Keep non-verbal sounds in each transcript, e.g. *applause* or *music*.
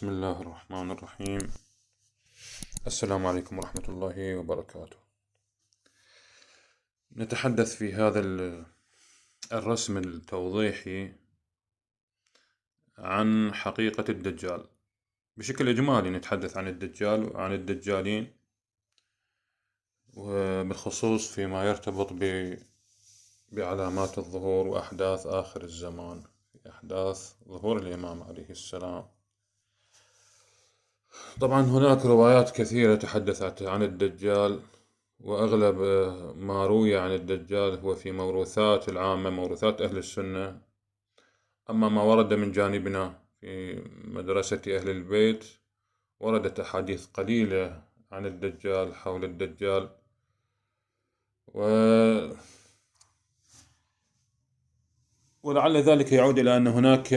بسم الله الرحمن الرحيم السلام عليكم ورحمة الله وبركاته نتحدث في هذا الرسم التوضيحي عن حقيقة الدجال بشكل إجمالي نتحدث عن الدجال وعن الدجالين وبالخصوص فيما يرتبط بعلامات الظهور وأحداث آخر الزمان أحداث ظهور الإمام عليه السلام طبعا هناك روايات كثيرة تحدثت عن الدجال وأغلب ما روي عن الدجال هو في موروثات العامة موروثات أهل السنة أما ما ورد من جانبنا في مدرسة أهل البيت وردت أحاديث قليلة عن الدجال حول الدجال و ولعل ذلك يعود إلى أن هناك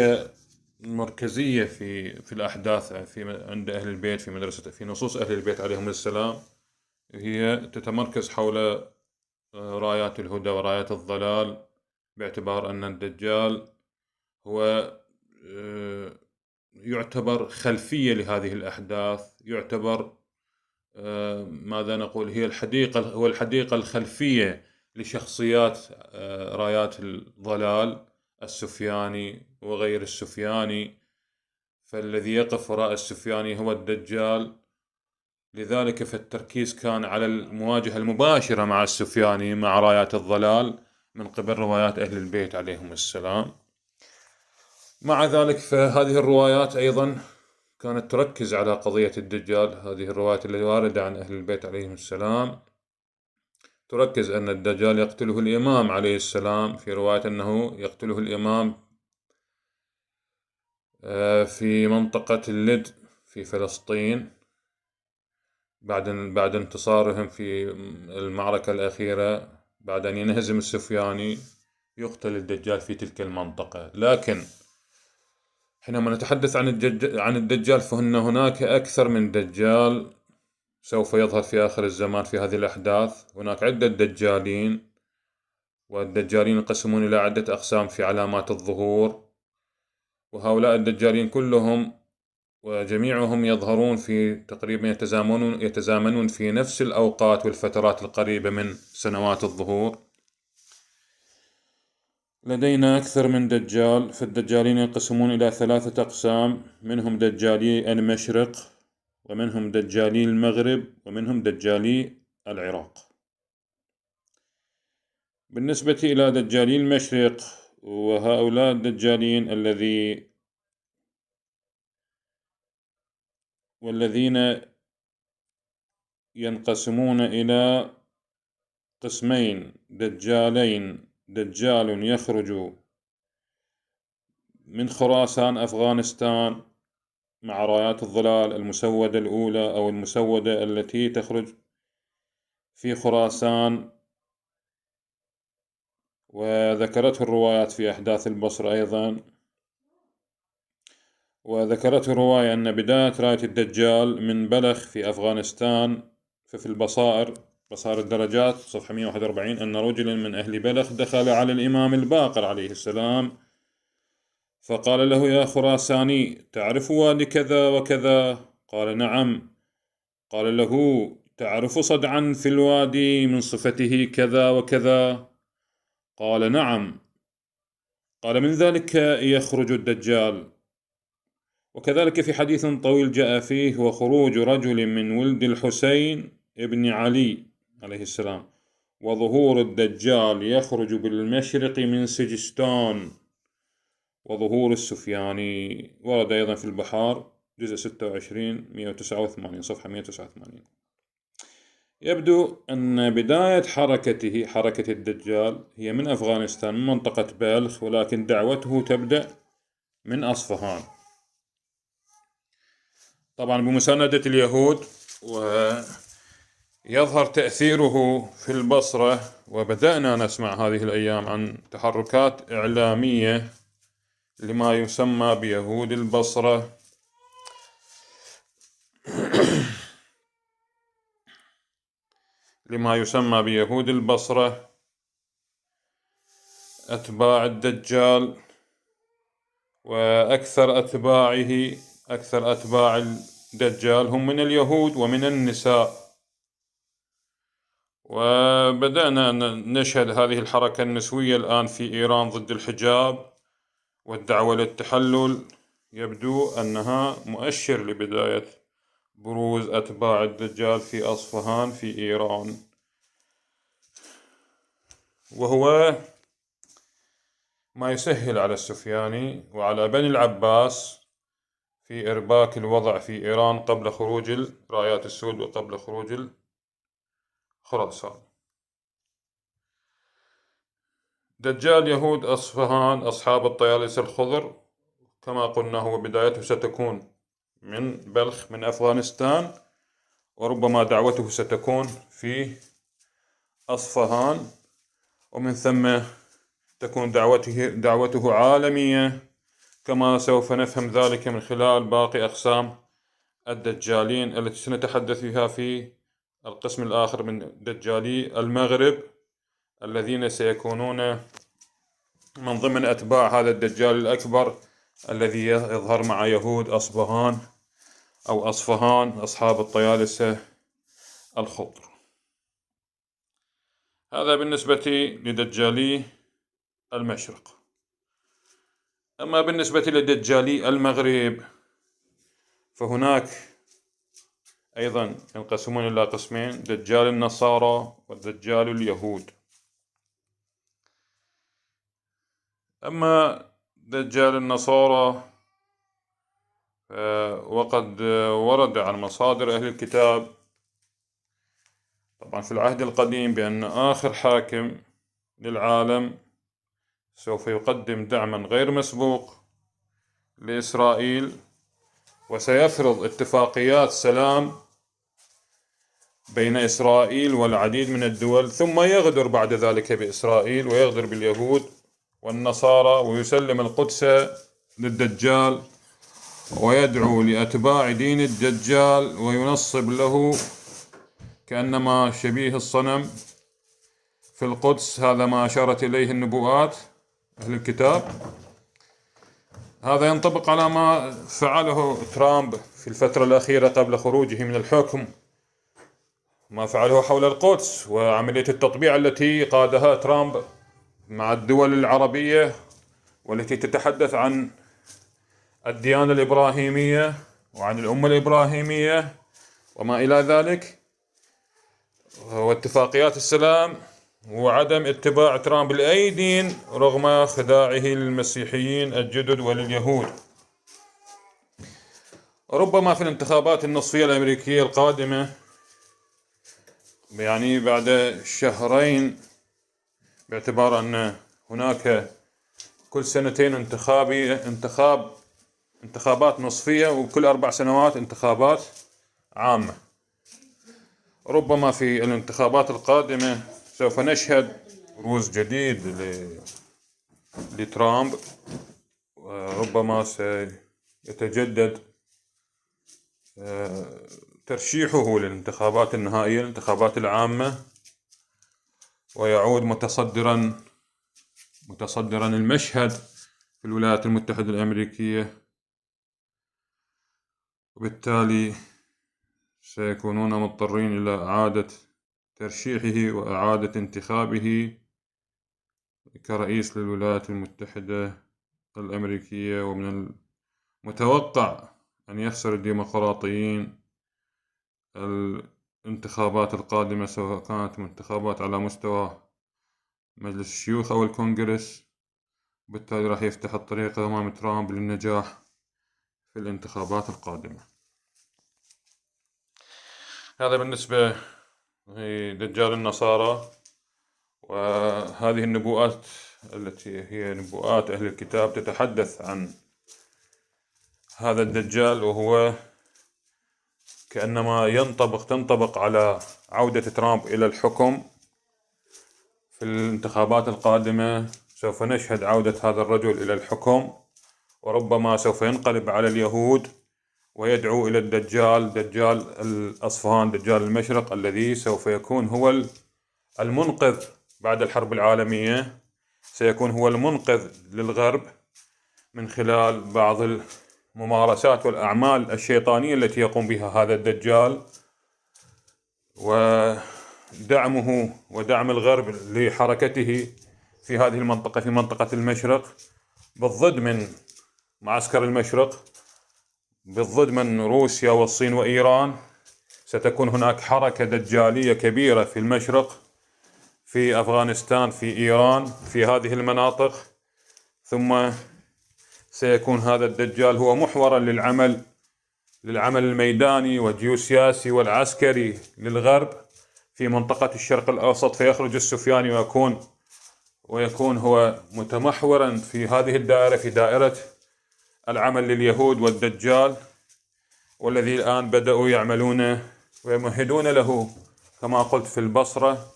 مركزية في في الأحداث في عند أهل البيت في مدرسة في نصوص أهل البيت عليهم السلام هي تتمركز حول آه، رايات الهدى ورايات الضلال باعتبار أن الدجال هو آه، يعتبر خلفية لهذه الأحداث يعتبر آه، ماذا نقول هي الحديقة هو الحديقة الخلفية لشخصيات رايات الضلال السفياني وغير السفياني فالذي يقف وراء السفياني هو الدجال لذلك فالتركيز كان على المواجهة المباشرة مع السفياني مع رايات الضلال من قبل روايات أهل البيت عليهم السلام مع ذلك فهذه الروايات أيضا كانت تركز على قضية الدجال هذه الروايات التي واردة عن أهل البيت عليهم السلام تركز أن الدجال يقتله الإمام عليه السلام في رواية أنه يقتله الإمام آه، في منطقة اللد في فلسطين بعد بعد انتصارهم في المعركة الأخيرة بعد أن ينهزم السفياني يقتل الدجال في تلك المنطقة لكن حينما نتحدث عن الدجال فإن هناك أكثر من دجال سوف يظهر في آخر الزمان في هذه الأحداث هناك عدة دجالين والدجالين ينقسمون إلى عدة أقسام في علامات الظهور وهؤلاء الدجالين كلهم وجميعهم يظهرون في تقريبا يتزامنون يتزامنون في نفس الأوقات والفترات القريبة من سنوات الظهور لدينا أكثر من دجال فالدجالين ينقسمون إلى ثلاثة أقسام منهم دجالي المشرق ومنهم دجالي المغرب ومنهم دجالي العراق بالنسبة إلى دجالي المشرق وهؤلاء الدجالين الذي والذين ينقسمون إلى قسمين دجالين دجال يخرج من خراسان أفغانستان مع رايات الظلال المسودة الأولى أو المسودة التي تخرج في خراسان وذكرته الروايات في أحداث البصر أيضا وذكرته الرواية أن بداية راية الدجال من بلخ في أفغانستان ففي البصائر بصائر الدرجات صفحة 141 أن رجلا من أهل بلخ دخل على الإمام الباقر عليه السلام فقال له يا خراساني تعرف وادي كذا وكذا قال نعم قال له تعرف صدعا في الوادي من صفته كذا وكذا قال نعم قال من ذلك يخرج الدجال وكذلك في حديث طويل جاء فيه وخروج رجل من ولد الحسين ابن علي عليه السلام وظهور الدجال يخرج بالمشرق من سجستان وظهور السفياني ورد أيضا في البحار جزء 26 189 صفحة 189 يبدو أن بداية حركته حركة الدجال هي من أفغانستان من منطقة بلخ ولكن دعوته تبدأ من أصفهان طبعا بمساندة اليهود ويظهر تأثيره في البصرة وبدأنا نسمع هذه الأيام عن تحركات إعلامية لما يسمى بيهود البصرة *clears throat* لما يسمى بيهود البصرة أتباع الدجال وأكثر أتباعه أكثر أتباع الدجال هم من اليهود ومن النساء وبدأنا نشهد هذه الحركة النسوية الآن في إيران ضد الحجاب والدعوة للتحلل يبدو أنها مؤشر لبداية بروز أتباع الدجال في أصفهان في إيران وهو ما يسهل على السفياني وعلى بني العباس في إرباك الوضع في إيران قبل خروج الرايات السود وقبل خروج الخراسان دجال يهود أصفهان أصحاب الطيالس الخضر كما قلنا هو بدايته ستكون من بلخ من أفغانستان وربما دعوته ستكون في أصفهان ومن ثم تكون دعوته دعوته عالمية كما سوف نفهم ذلك من خلال باقي أقسام الدجالين التي سنتحدث بها في القسم الآخر من دجالي المغرب الذين سيكونون من ضمن أتباع هذا الدجال الأكبر الذي يظهر مع يهود أصبهان أو أصفهان أصحاب الطيالسة الخضر هذا بالنسبة لدجالي المشرق أما بالنسبة لدجالي المغرب فهناك أيضا ينقسمون إلى قسمين دجال النصارى ودجال اليهود أما دجال النصارى آه، وقد ورد عن مصادر أهل الكتاب طبعا في العهد القديم بأن آخر حاكم للعالم سوف يقدم دعما غير مسبوق لإسرائيل وسيفرض اتفاقيات سلام بين إسرائيل والعديد من الدول ثم يغدر بعد ذلك بإسرائيل ويغدر باليهود والنصارى ويسلم القدس للدجال ويدعو لأتباع دين الدجال وينصب له كأنما شبيه الصنم في القدس هذا ما أشارت إليه النبوءات أهل الكتاب هذا ينطبق على ما فعله ترامب في الفترة الأخيرة قبل خروجه من الحكم ما فعله حول القدس وعملية التطبيع التي قادها ترامب مع الدول العربية والتي تتحدث عن الديانة الإبراهيمية وعن الأمة الإبراهيمية وما إلى ذلك واتفاقيات السلام وعدم اتباع ترامب لأي دين رغم خداعه للمسيحيين الجدد ولليهود ربما في الانتخابات النصفية الأمريكية القادمة يعني بعد شهرين باعتبار أن هناك كل سنتين انتخابي انتخاب انتخابات نصفية وكل أربع سنوات انتخابات عامة ربما في الانتخابات القادمة سوف نشهد بروز جديد ل... لترامب ربما سيتجدد آه، ترشيحه للانتخابات النهائية الانتخابات العامة ويعود متصدرا متصدرا المشهد في الولايات المتحدة الأمريكية وبالتالي سيكونون مضطرين إلى إعادة ترشيحه وإعادة انتخابه كرئيس للولايات المتحدة الأمريكية ومن المتوقع أن يخسر الديمقراطيين الانتخابات القادمة سواء كانت انتخابات على مستوى مجلس الشيوخ أو الكونغرس وبالتالي راح يفتح الطريق أمام ترامب للنجاح في الانتخابات القادمة هذا بالنسبة لدجال النصارى وهذه النبوءات التي هي نبوءات أهل الكتاب تتحدث عن هذا الدجال وهو كأنما ينطبق تنطبق على عودة ترامب إلى الحكم في الانتخابات القادمة سوف نشهد عودة هذا الرجل إلى الحكم وربما سوف ينقلب على اليهود ويدعو إلى الدجال دجال الأصفهان دجال المشرق الذي سوف يكون هو المنقذ بعد الحرب العالمية سيكون هو المنقذ للغرب من خلال بعض الممارسات والأعمال الشيطانية التي يقوم بها هذا الدجال ودعمه ودعم الغرب لحركته في هذه المنطقة في منطقة المشرق بالضد من معسكر المشرق بالضد من روسيا والصين وإيران ستكون هناك حركة دجالية كبيرة في المشرق في أفغانستان في إيران في هذه المناطق ثم سيكون هذا الدجال هو محورا للعمل للعمل الميداني والجيوسياسي والعسكري للغرب في منطقة الشرق الأوسط فيخرج السفياني ويكون ويكون هو متمحورا في هذه الدائرة في دائرة العمل لليهود والدجال والذي الآن بدأوا يعملون ويمهدون له كما قلت في البصرة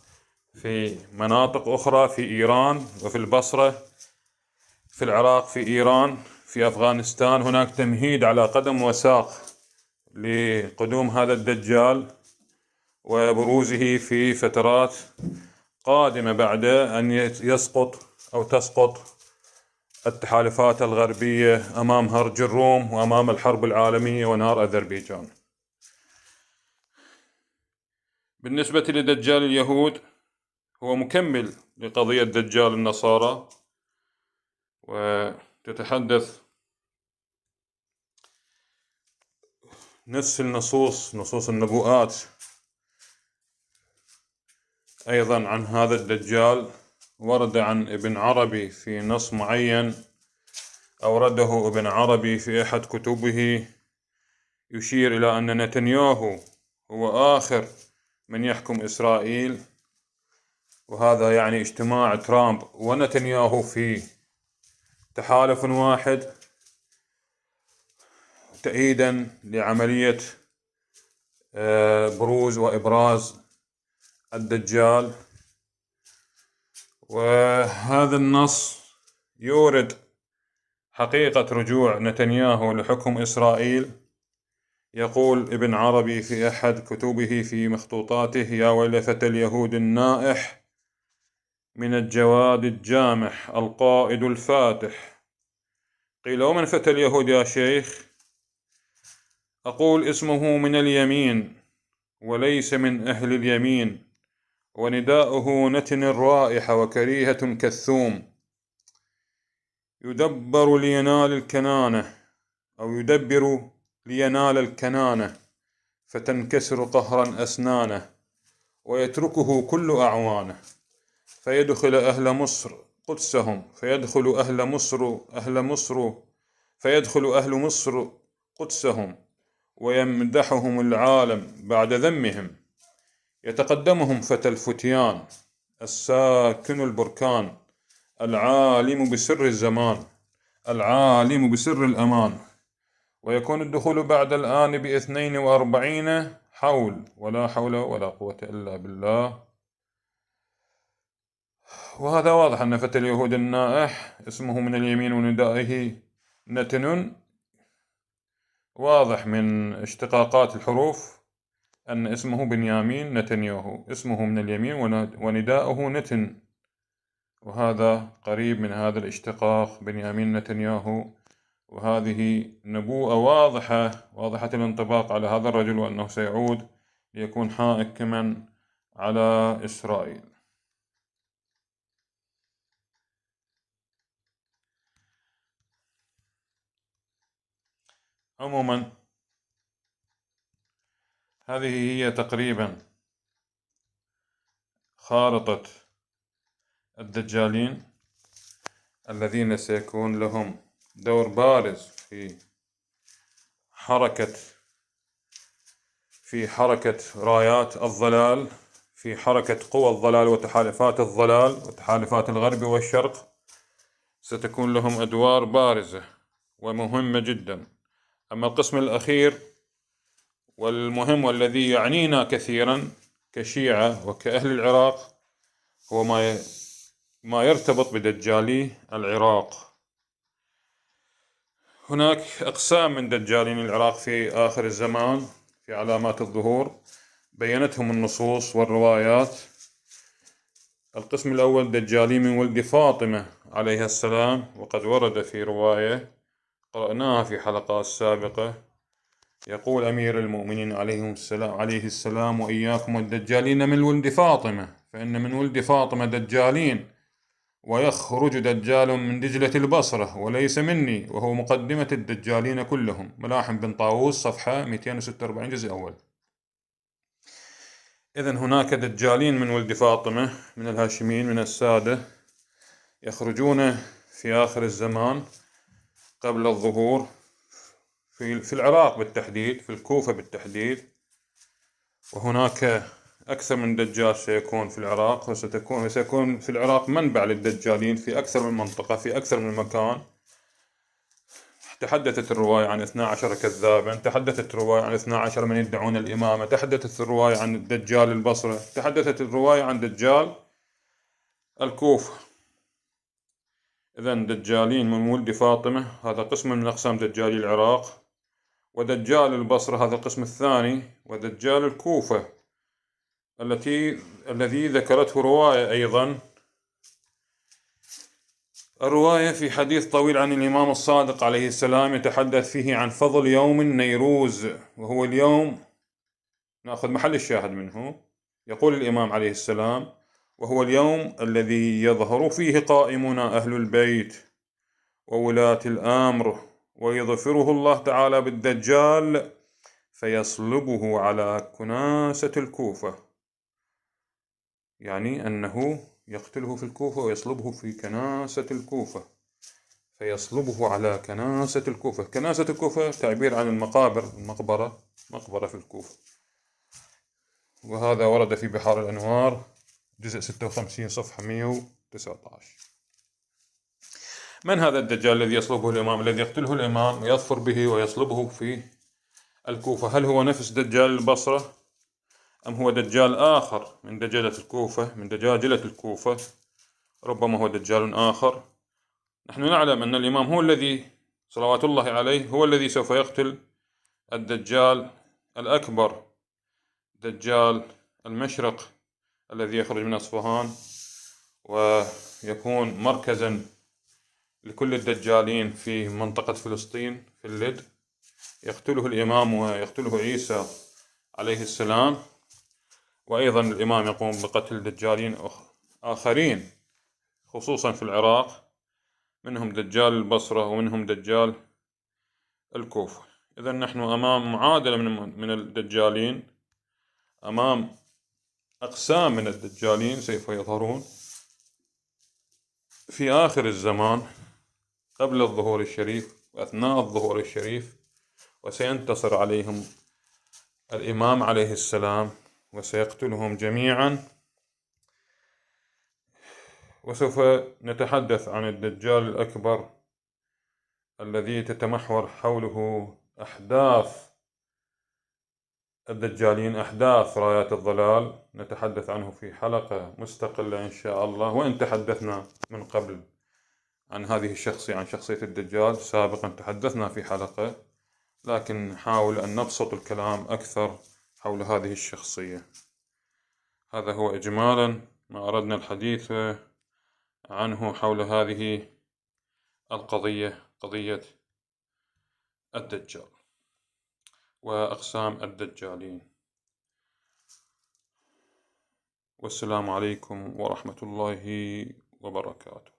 في مناطق أخرى في إيران وفي البصرة في العراق في إيران في أفغانستان هناك تمهيد على قدم وساق لقدوم هذا الدجال وبروزه في فترات قادمة بعد أن يسقط أو تسقط التحالفات الغربية أمام هرج الروم وأمام الحرب العالمية ونار أذربيجان بالنسبة لدجال اليهود هو مكمل لقضية دجال النصارى وتتحدث نفس النصوص نصوص النبوءات أيضا عن هذا الدجال ورد عن ابن عربي في نص معين أورده ابن عربي في أحد كتبه يشير إلى أن نتنياهو هو آخر من يحكم إسرائيل وهذا يعني اجتماع ترامب ونتنياهو في تحالف واحد تأييدا لعملية آه، بروز وإبراز الدجال وهذا النص يورد حقيقة رجوع نتنياهو لحكم إسرائيل يقول ابن عربي في أحد كتبه في مخطوطاته يا ويلفتى اليهود النائح من الجواد الجامح القائد الفاتح قيل ومن فتى اليهود يا شيخ أقول اسمه من اليمين وليس من أهل اليمين ونداؤه نتن الرائحة وكريهة كالثوم يدبر لينال الكنانة أو يدبر لينال الكنانة فتنكسر قهرا أسنانه ويتركه كل أعوانه فيدخل أهل مصر قدسهم فيدخل أهل مصر أهل مصر فيدخل أهل مصر قدسهم ويمدحهم العالم بعد ذمهم يتقدمهم فتى الفتيان الساكن البركان العالم بسر الزمان العالم بسر الأمان ويكون الدخول بعد الآن باثنين وأربعين حول ولا حول ولا قوة إلا بالله وهذا واضح أن فتى اليهود النائح اسمه من اليمين وندائه نتن واضح من اشتقاقات الحروف أن اسمه بنيامين نتنياهو اسمه من اليمين ونداؤه نتن وهذا قريب من هذا الاشتقاق بنيامين نتنياهو وهذه نبوءة واضحة واضحة الانطباق على هذا الرجل وأنه سيعود ليكون حائك كمن على إسرائيل عموما هذه هي تقريبا خارطة الدجالين الذين سيكون لهم دور بارز في حركة في حركة رايات الضلال في حركة قوى الضلال وتحالفات الضلال وتحالفات الغرب والشرق ستكون لهم أدوار بارزة ومهمة جداً أما القسم الأخير والمهم والذي يعنينا كثيرا كشيعة وكأهل العراق هو ما ما يرتبط بدجالي العراق هناك أقسام من دجالين العراق في آخر الزمان في علامات الظهور بينتهم النصوص والروايات القسم الأول دجالي من ولد فاطمة عليها السلام وقد ورد في رواية قرأناها في حلقات سابقة يقول أمير المؤمنين عليه السلام عليه السلام وإياكم والدجالين من ولد فاطمة فإن من ولد فاطمة دجالين ويخرج دجال من دجلة البصرة وليس مني وهو مقدمة الدجالين كلهم ملاحم بن طاووس صفحة 246 جزء أول إذا هناك دجالين من ولد فاطمة من الهاشميين من السادة يخرجون في آخر الزمان قبل الظهور في في العراق بالتحديد في الكوفة بالتحديد وهناك أكثر من دجال سيكون في العراق وستكون سيكون في العراق منبع للدجالين في أكثر من منطقة في أكثر من مكان تحدثت الرواية عن 12 كذابا تحدثت الرواية عن 12 من يدعون الإمامة تحدثت الرواية عن الدجال البصرة تحدثت الرواية عن دجال الكوفة إذا دجالين من ولد فاطمة هذا قسم من أقسام دجال العراق ودجال البصرة هذا القسم الثاني ودجال الكوفة التي الذي ذكرته رواية أيضا الرواية في حديث طويل عن الإمام الصادق عليه السلام يتحدث فيه عن فضل يوم النيروز وهو اليوم نأخذ محل الشاهد منه يقول الإمام عليه السلام وهو اليوم الذي يظهر فيه قائمنا أهل البيت وولاة الأمر ويظفره الله تعالى بالدجال فيصلبه على كناسة الكوفة يعني أنه يقتله في الكوفة ويصلبه في كناسة الكوفة فيصلبه على كناسة الكوفة كناسة الكوفة تعبير عن المقابر المقبرة مقبرة في الكوفة وهذا ورد في بحار الأنوار جزء 56 صفحة 119 من هذا الدجال الذي يصلبه الإمام الذي يقتله الإمام ويظفر به ويصلبه في الكوفة هل هو نفس دجال البصرة أم هو دجال آخر من دجالة الكوفة من دجاجلة الكوفة ربما هو دجال آخر نحن نعلم أن الإمام هو الذي صلوات الله عليه هو الذي سوف يقتل الدجال الأكبر دجال المشرق الذي يخرج من أصفهان ويكون مركزا لكل الدجالين في منطقة فلسطين في اللد يقتله الإمام ويقتله عيسى عليه السلام وأيضا الإمام يقوم بقتل دجالين آخرين خصوصا في العراق منهم دجال البصرة ومنهم دجال الكوفة إذا نحن أمام معادلة من الدجالين أمام أقسام من الدجالين سوف يظهرون في آخر الزمان قبل الظهور الشريف وأثناء الظهور الشريف وسينتصر عليهم الإمام عليه السلام وسيقتلهم جميعا وسوف نتحدث عن الدجال الأكبر الذي تتمحور حوله أحداث الدجالين أحداث رايات الضلال نتحدث عنه في حلقة مستقلة إن شاء الله وإن تحدثنا من قبل عن هذه الشخصية عن شخصية الدجال سابقا تحدثنا في حلقة لكن نحاول أن نبسط الكلام أكثر حول هذه الشخصية هذا هو إجمالا ما أردنا الحديث عنه حول هذه القضية قضية الدجال وأقسام الدجالين والسلام عليكم ورحمة الله وبركاته